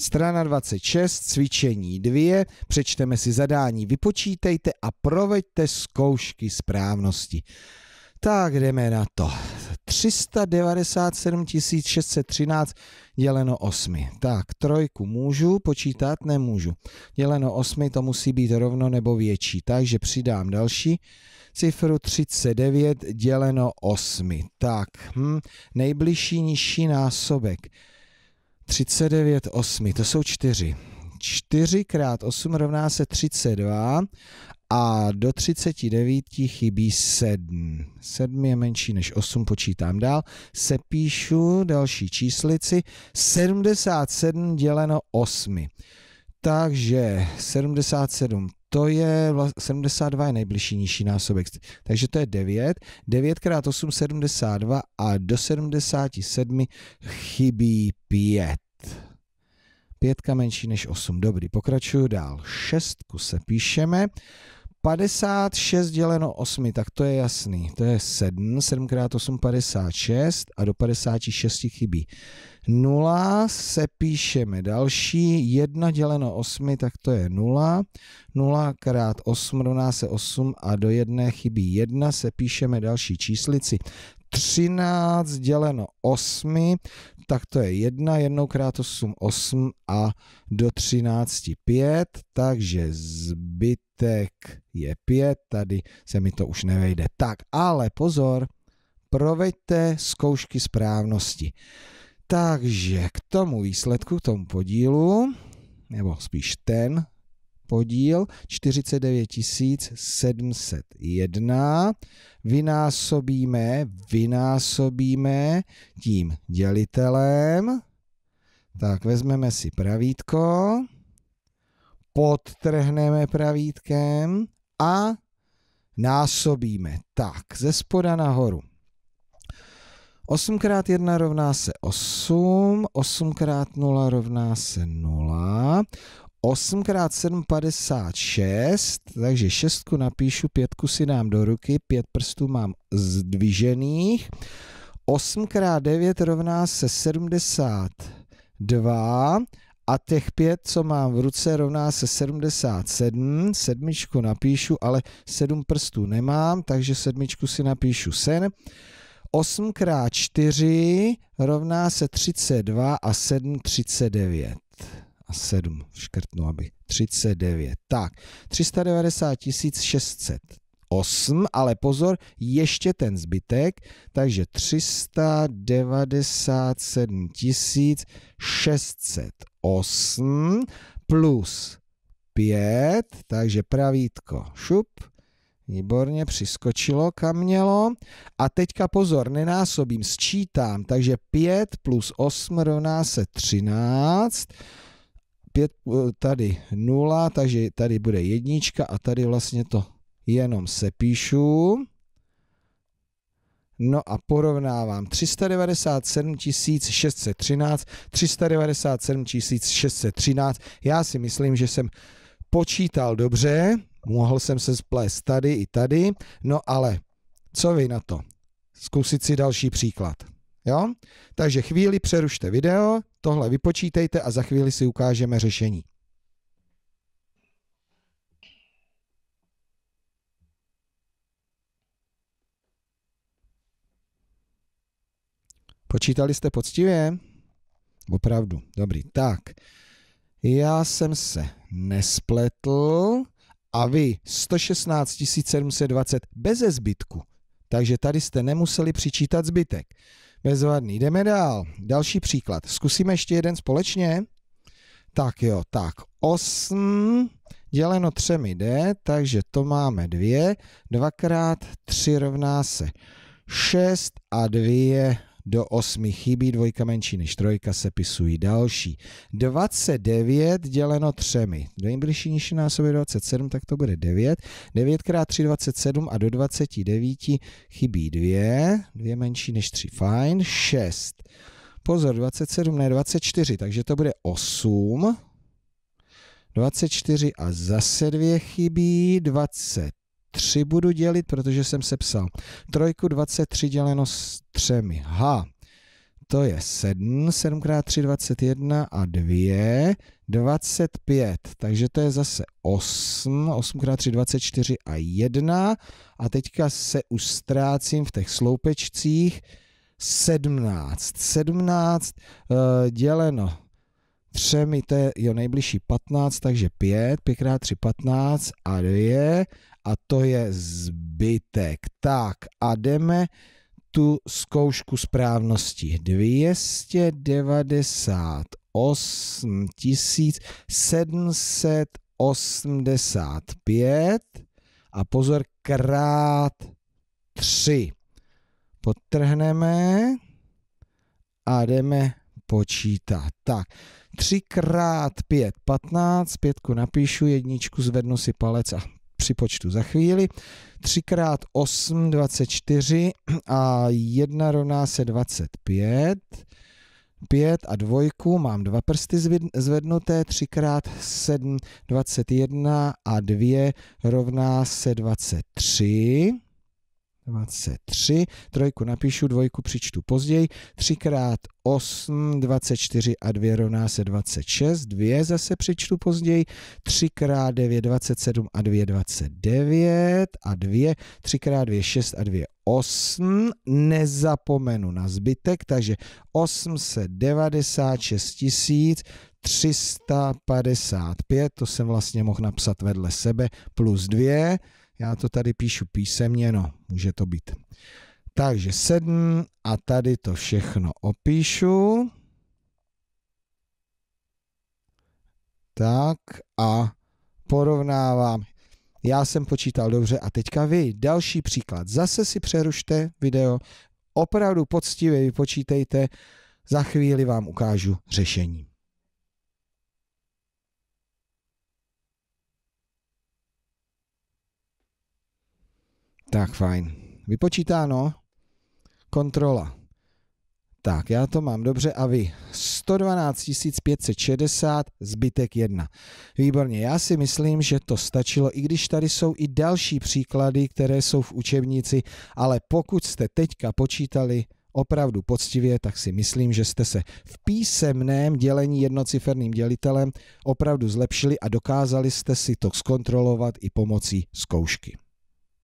Strana 26, cvičení 2, přečteme si zadání, vypočítejte a proveďte zkoušky správnosti. Tak jdeme na to. 397 613 děleno 8. Tak, trojku můžu počítat? Nemůžu. Děleno 8 to musí být rovno nebo větší, takže přidám další cifru 39 děleno 8. Tak, hm, nejbližší nižší násobek. 39 8, to jsou 4. 4 krát 8 rovná se 32 a do 39 chybí 7. 7 je menší než 8, počítám dál. Sepíšu další číslici. 77 děleno 8. Takže 77 to je 72 je nejbližší nižší násobek. Takže to je 9. 9 x 8 72 a do 77 chybí 5. Pětka menší než 8. Dobrý, pokračuju dál. Šestku se píšeme. 56 děleno 8, tak to je jasný. To je 7, 7 x 8, 56 a do 56 chybí 0, se píšeme další, 1 děleno 8, tak to je 0, 0 x 8 rovná se 8 a do 1 chybí 1, se píšeme další číslici. 13 děleno 8, tak to je 1, 1 krát 8, 8 a do 13 5, takže zbytek je 5, tady se mi to už nevejde. Tak, ale pozor, proveďte zkoušky správnosti. Takže k tomu výsledku, k tomu podílu, nebo spíš ten podíl 49 701 vynásobíme, vynásobíme tím dělitelem. Tak vezmeme si pravítko, podtrhneme pravítkem a násobíme. Tak, ze spoda nahoru. 8 x 1 rovná se 8, 8 x 0 rovná se 0, 8 x 7, 56, takže šestku napíšu, pětku si dám do ruky, pět prstů mám zdvižených. 8 x 9 rovná se 72 a těch pět, co mám v ruce, rovná se 77. Sedmičku napíšu, ale sedm prstů nemám, takže sedmičku si napíšu sen. 8 x 4 rovná se 32 a 7 39 a 7 škrtnu, aby 39. Tak, 390 608, ale pozor, ještě ten zbytek, takže 397 608 plus 5, takže pravítko šup, Výborně, přiskočilo kam mělo. A teďka pozor, nenásobím, sčítám, takže 5 plus 8 rovná se 13. 5 eh, tady 0, takže tady bude jednička a tady vlastně to jenom sepíšu. No a porovnávám 397 613, 397 613. Já si myslím, že jsem počítal dobře, mohl jsem se splést tady i tady, no ale co vy na to? Zkusit si další příklad. Jo? Takže chvíli přerušte video, tohle vypočítejte a za chvíli si ukážeme řešení. Počítali jste poctivě? Opravdu, dobrý. Tak, já jsem se nespletl a vy 116 720 bez zbytku. Takže tady jste nemuseli přičítat zbytek. Bezvadný. Jdeme dál. Další příklad. Zkusíme ještě jeden společně. Tak jo, tak 8 děleno třemi jde, takže to máme dvě. Dvakrát tři rovná se 6 a dvě do 8 chybí, dvojka menší než trojka, sepisují další. 29 děleno 3. Do Nejbližší nižší násobě 27, tak to bude 9. 9 x 3, 27 a do 29 chybí 2. 2 menší než 3, fajn. 6. Pozor, 27, ne 24, takže to bude 8. 24 a zase 2 chybí, 20. 3 budu dělit, protože jsem se psal. Trojku 23 děleno s třemi. H. To je 7, 7 x 3, 21 a 2, 25. Takže to je zase 8, 8 x 3, 24 a 1. A teďka se už ztrácím v těch sloupečcích. 17, 17 uh, děleno třemi, to je jo, nejbližší 15, takže 5, 5 x 3, 15 a 2 a to je zbytek. Tak a jdeme tu zkoušku správnosti. 298 785 a pozor, krát 3. Potrhneme a jdeme počítat. Tak, 3 x 5, 15, pětku napíšu, jedničku zvednu si palec a připočtu za chvíli. 3 x 8, 24 a 1 rovná se 25. 5 a 2, mám dva prsty zvednuté, 3 x 7, 21 a 2 rovná se 23. 23, trojku napíšu, dvojku přičtu později, 3 krát 8, 24 a 2 rovná se 26, 2 zase přičtu později, 3 krát 9, 27 a 2, 29 a 2, 3 krát 2, 6 a 2, 8, nezapomenu na zbytek, takže 896 tisíc 355, to jsem vlastně mohl napsat vedle sebe, plus 2, já to tady píšu písemně, no, může to být. Takže 7 a tady to všechno opíšu. Tak a porovnávám. Já jsem počítal dobře a teďka vy. Další příklad. Zase si přerušte video, opravdu poctivě vypočítejte, za chvíli vám ukážu řešení. Tak fajn. Vypočítáno. Kontrola. Tak, já to mám dobře a vy. 112 560, zbytek 1. Výborně, já si myslím, že to stačilo, i když tady jsou i další příklady, které jsou v učebnici, ale pokud jste teďka počítali opravdu poctivě, tak si myslím, že jste se v písemném dělení jednociferným dělitelem opravdu zlepšili a dokázali jste si to zkontrolovat i pomocí zkoušky.